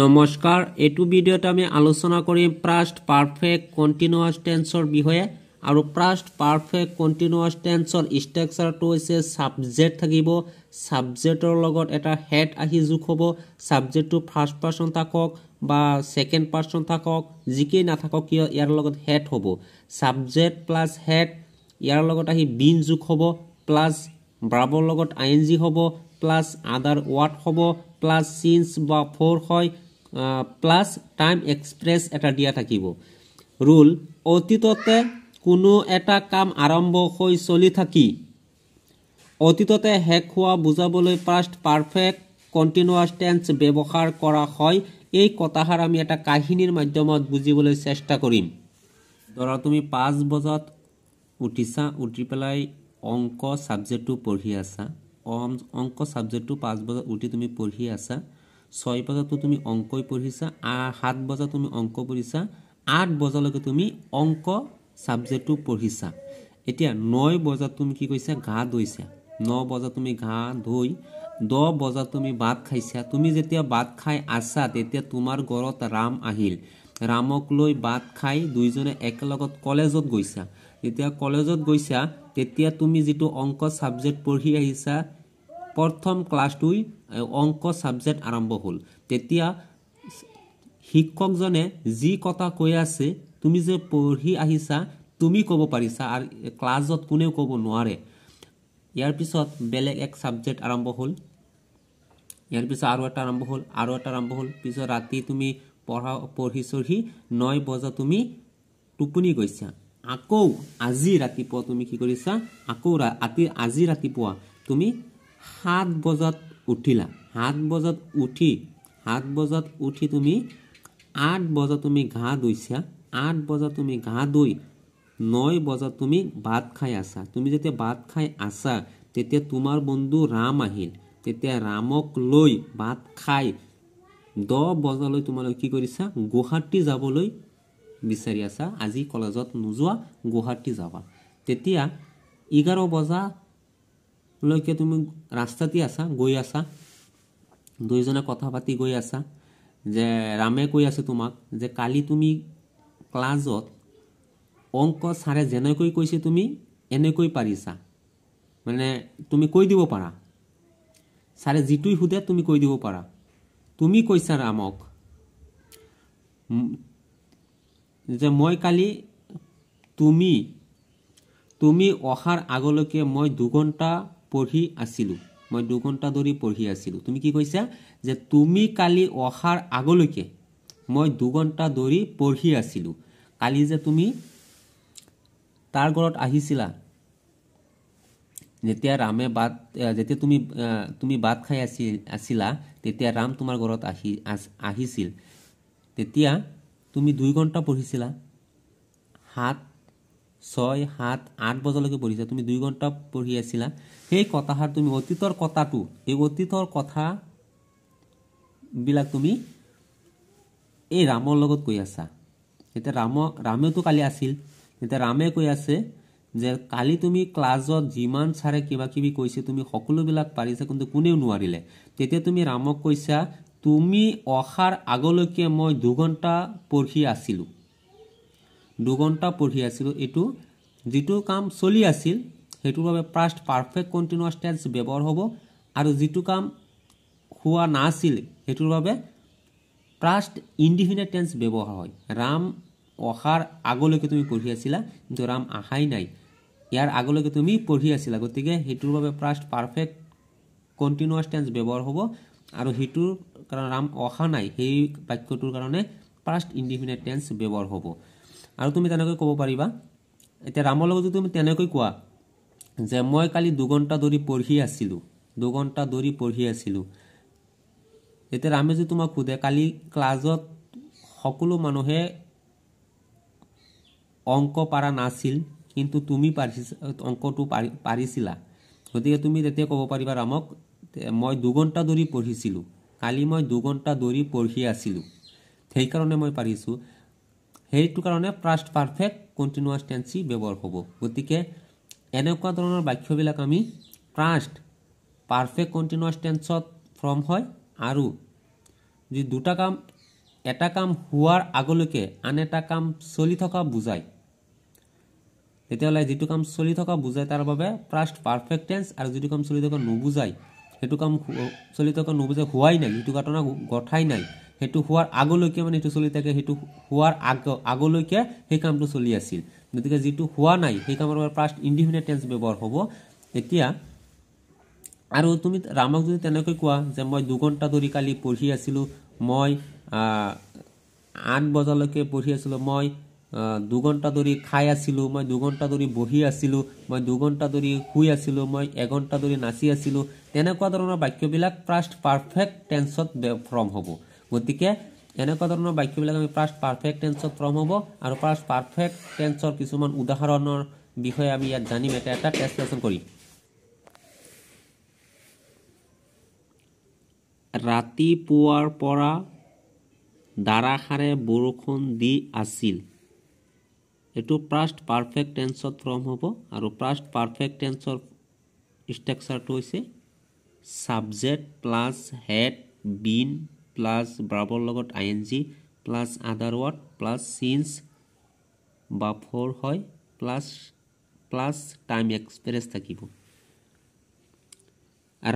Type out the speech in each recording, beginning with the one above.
নমস্কার এই ভিডিওত আমি আলোচনা করিম প্রাস্ট পারফেক্ট কন্টিনিউয়াস টেন্সর বিষয়ে আর প্রাস্ট পারফেক্ট কন্টিনিউয়াস টেন্সর স্ট্রাকচারটা হয়েছে সাবজেক্ট থাকিব সাবজেক্টর লগত এটা হেড আহি যোগ হব সাবজেক্ট ফার্স্ট পার্সন থাকক বা সেকেন্ড পার্সন থাকক যিকেই না থাকক কিয় ইয়ার লগত হেড হব সাবজেক্ট প্লাস হেড ইয়ার লগত আহি বিন যোগ হব প্লাস ব্রাবর লগত আইএনজি হব প্লাস আদার ওয়ার্ড হব প্লাস সিন্স বা ফোর হয় প্লাস টাইম এক্সপ্রেস এটা দিয়া থাকিব রুল অতীততে কোনো এটা কাম আরম্ভ হৈ চলি থাকি অতীততে শেষ হওয়া বুঝাবলৈ পাষ্ট পারফেক্ট কন্টিনিউয়াস টেন্স ব্যবহার করা হয় এই কথাহার আমি এটা কাহিনীর মাধ্যমত বুঝিবলৈ চেষ্টা করিম ধরা তুমি পাঁচ বজাত উঠিছা উঠি পেলাই অংক সাবজেক্টটো পঢ়ি আছা অংক ছাবজেক্টটো পাঁচ বজাত উঠি তুমি পঢ়ি আছা ছয় বজাততো তুমি অংকই পঢ়িছা সাত বজাত তুমি অংক পঢ়িছা আঠ বজালৈকে তুমি অংক ছাবজেক্টটো পঢ়িছা এতিয়া ন বজাত তুমি কি কৰিছা গা ধুইছা ন বজাত তুমি ঘাঁহ ধুই দহ বজাত তুমি ভাত খাইছা তুমি যেতিয়া ভাত খাই আছা তেতিয়া তোমাৰ ঘৰত ৰাম আহিল ৰামক লৈ ভাত খাই দুইজনে একেলগত কলেজত গৈছা যেতিয়া কলেজত গৈছা তেতিয়া তুমি যিটো অংক ছাবজেক্ট পঢ়ি আহিছা প্ৰথম ক্লাছ টু অংক ছাবজেক্ট আৰম্ভ হ'ল তেতিয়া শিক্ষকজনে যি কথা কৈ আছে তুমি যে পঢ়ি আহিছা তুমি ক'ব পাৰিছা আৰু ক্লাছত কোনেও ক'ব নোৱাৰে ইয়াৰ পিছত বেলেগ এক ছাবজেক্ট আৰম্ভ হ'ল ইয়াৰ পিছত আৰু এটা আৰম্ভ হ'ল আৰু এটা আৰম্ভ হ'ল পিছত ৰাতি তুমি পঢ়া পঢ়িছহি ন বজাত তুমি টোপনি গৈছা আকৌ আজি ৰাতিপুৱা তুমি কি কৰিছা আকৌ ৰাতি আজি ৰাতিপুৱা তুমি সাত বজাত উঠিলা সাত বজাত উঠি সাত বজাত উঠি তুমি আঠ বজাত তুমি ঘাঁহ ধুইছা আঠ বজাত তুমি ঘাঁহ ধুই ন বজাত তুমি ভাত খাই আছা তুমি যেতিয়া ভাত খাই আছা তেতিয়া তোমাৰ বন্ধু ৰাম আহিল তেতিয়া ৰামক লৈ ভাত খাই দহ বজালৈ তোমালোকে কি কৰিছা গুৱাহাটী যাবলৈ বিচাৰি আছা আজি কলেজত নোযোৱা গুৱাহাটী যাবা তেতিয়া এঘাৰ বজা লৈকে তুমি ৰাস্তাতে আছা গৈ আছা দুয়োজনে কথা পাতি গৈ আছা যে ৰামে কৈ আছে তোমাক যে কালি তুমি ক্লাছত অংক ছাৰে যেনেকৈ কৈছে তুমি এনেকৈ পাৰিছা মানে তুমি কৈ দিব পাৰা ছাৰে যিটোৱে সোধে তুমি কৈ দিব পাৰা তুমি কৈছা ৰামক যে মই কালি তুমি তুমি অহাৰ আগলৈকে মই দুঘণ্টা পঢ়ি আছিলোঁ মই দুঘণ্টা ধৰি পঢ়ি আছিলোঁ তুমি কি কৈছা যে তুমি কালি অহাৰ আগলৈকে মই দুঘণ্টা ধৰি পঢ়ি আছিলোঁ কালি যে তুমি তাৰ ঘৰত আহিছিলা যেতিয়া ৰামে বাট যেতিয়া তুমি তুমি বাট খাই আছি আছিলা তেতিয়া ৰাম তোমাৰ ঘৰত আহি আহিছিল তেতিয়া তুমি দুই ঘণ্টা পঢ়িছিলা সাত ছয় সাত আঠ বজালৈকে পঢ়িছা তুমি দুই ঘণ্টা পঢ়ি আছিলা সেই কথাষাৰ তুমি অতীতৰ কথাটো এই অতীতৰ কথাবিলাক তুমি এই ৰামৰ লগত কৈ আছা এতিয়া ৰাম ৰামেওতো কালি আছিল এতিয়া ৰামে কৈ আছে যে কালি তুমি ক্লাছত যিমান ছাৰে কিবা কিবি কৈছে তুমি সকলোবিলাক পাৰিছা কিন্তু কোনেও নোৱাৰিলে তেতিয়া তুমি ৰামক কৈছা তুমি অহাৰ আগলৈকে মই দুঘণ্টা পঢ়ি আছিলোঁ দুঘণ্টা পঢ়ি আছিলোঁ এইটো যিটো কাম চলি আছিল সেইটোৰ বাবে পাষ্ট পাৰফেক্ট কণ্টিনিউৱাছ টেন্স ব্যৱহাৰ হ'ব আৰু যিটো কাম হোৱা নাছিল সেইটোৰ বাবে পাষ্ট ইণ্ডিফিনেট টেন্স ব্যৱহাৰ হয় ৰাম অহাৰ আগলৈকে তুমি পঢ়ি আছিলা কিন্তু ৰাম অহাই নাই ইয়াৰ আগলৈকে তুমি পঢ়ি আছিলা গতিকে সেইটোৰ বাবে পাষ্ট পাৰফেক্ট কণ্টিনিউৱাছ টেন্স ব্যৱহাৰ হ'ব আৰু সেইটোৰ কাৰণে ৰাম অহা নাই সেই বাক্যটোৰ কাৰণে পাষ্ট ইণ্ডিফিনেট টেন্স ব্যৱহাৰ হ'ব আৰু তুমি তেনেকৈ ক'ব পাৰিবা এতিয়া ৰামৰ লগতো তুমি তেনেকৈ কোৱা যে মই কালি দুঘণ্টা ধৰি পঢ়ি আছিলোঁ দুঘণ্টা ধৰি পঢ়ি আছিলোঁ এতিয়া ৰামে যদি তোমাক সোধে কালি ক্লাছত সকলো মানুহে অংক পাৰা নাছিল কিন্তু তুমি পাৰি অংকটো পাৰি পাৰিছিলা গতিকে তুমি তেতিয়া ক'ব পাৰিবা ৰামক মই দুঘণ্টা ধৰি পঢ়িছিলোঁ কালি মই দুঘণ্টা ধৰি পঢ়ি আছিলোঁ সেইকাৰণে মই পাৰিছোঁ সেইটো কাৰণে পাষ্ট পাৰফেক্ট কণ্টিনিউৱাছ টেঞ্চি ব্যৱহাৰ হ'ব গতিকে এনেকুৱা ধৰণৰ বাক্যবিলাক আমি পাষ্ট পাৰফেক্ট কণ্টিনিউৱাছ টেঞ্চত ফৰ্ম হয় আৰু যি দুটা কাম এটা কাম হোৱাৰ আগলৈকে আন এটা কাম চলি থকা বুজায় তেতিয়াহ'লে যিটো কাম চলি থকা বুজায় তাৰ বাবে পাষ্ট পাৰফেক্ট টেঞ্চ আৰু যিটো কাম চলি থকা নুবুজায় সেইটো কাম চলি থকা নুবুজাই হোৱাই নাই যিটো ঘটনা গঠাই নাই সেইটো হোৱাৰ আগলৈকে মানে সেইটো চলি থাকে সেইটো হোৱাৰ আগ আগলৈকে সেই কামটো চলি আছিল গতিকে যিটো হোৱা নাই সেই কামৰ বাবে পাষ্ট ইণ্ডিফিনেট টেঞ্চ ব্যৱহাৰ হ'ব এতিয়া আৰু তুমি ৰামক যদি তেনেকৈ কোৱা যে মই দুঘণ্টা ধৰি কালি পঢ়ি আছিলোঁ মই আঠ বজালৈকে পঢ়ি আছিলোঁ মই দুঘণ্টা ধৰি খাই আছিলোঁ মই দুঘণ্টা ধৰি বহি আছিলোঁ মই দুঘণ্টা ধৰি শুই আছিলোঁ মই এঘণ্টা ধৰি নাচি আছিলোঁ তেনেকুৱা ধৰণৰ বাক্যবিলাক পাষ্ট পাৰফেক্ট টেঞ্চত ফৰ্ম হ'ব গতিকে এনেকুৱা ধৰণৰ বাক্যবিলাক আমি পাষ্ট পাৰফেক্ট টেঞ্চত ফ্ৰম হ'ব আৰু পাষ্ট পাৰফেক্ট টেঞ্চৰ কিছুমান উদাহৰণৰ বিষয়ে আমি ইয়াত জানিম এটা এটা টেষ্ট লেশ্যন কৰিম ৰাতিপুৱাৰ পৰা দাৰাষাৰে বৰষুণ দি আছিল এইটো পাষ্ট পাৰফেক্ট টেঞ্চত ফ্ৰম হ'ব আৰু পাষ্ট পাৰফেক্ট টেঞ্চৰ ষ্ট্ৰাকচাৰটো হৈছে subject plus had been plus ভাৰ্বৰ লগত I N G plus other word plus since বা ফ'ৰ হয় প্লাছ প্লাছ টাইম এক্সপ্ৰেছ থাকিব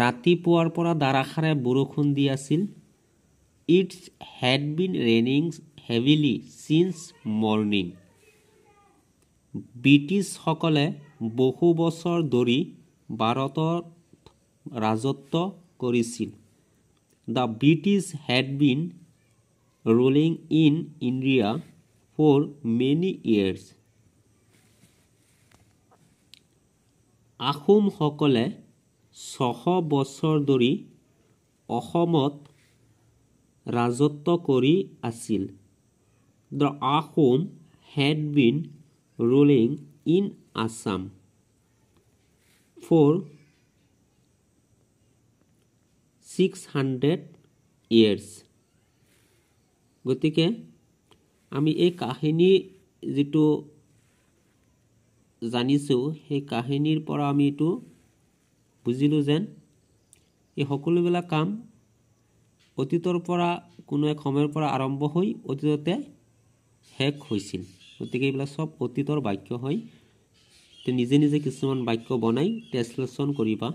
ৰাতিপুৱাৰ পৰা দাৰাষাৰে বৰষুণ দি আছিল it's had been raining heavily since morning ব্ৰিটিছসকলে বহু বছৰ ধৰি ভাৰতত ৰাজত্ব কৰিছিল the british had been ruling in india for many years Ahom সকলে ছশ বছৰ ধৰি অসমত ৰাজত্ব কৰি আছিল the Ahom had been ruling in Assam for six hundred years গতিকে আমি এই কাহিনী যিটো জানিছোঁ সেই কাহিনীৰ পৰা আমি এইটো বুজিলোঁ যেন এই সকলোবিলাক কাম অতীতৰ পৰা কোনো এক সময়ৰ পৰা আৰম্ভ হৈ অতীততে শেষ হৈছিল গতিকে এইবিলাক চব অতীতৰ বাক্য হয় নিজে নিজে কিছুমান বাক্য বনাই ট্ৰেঞ্চলেশ্যন কৰিবা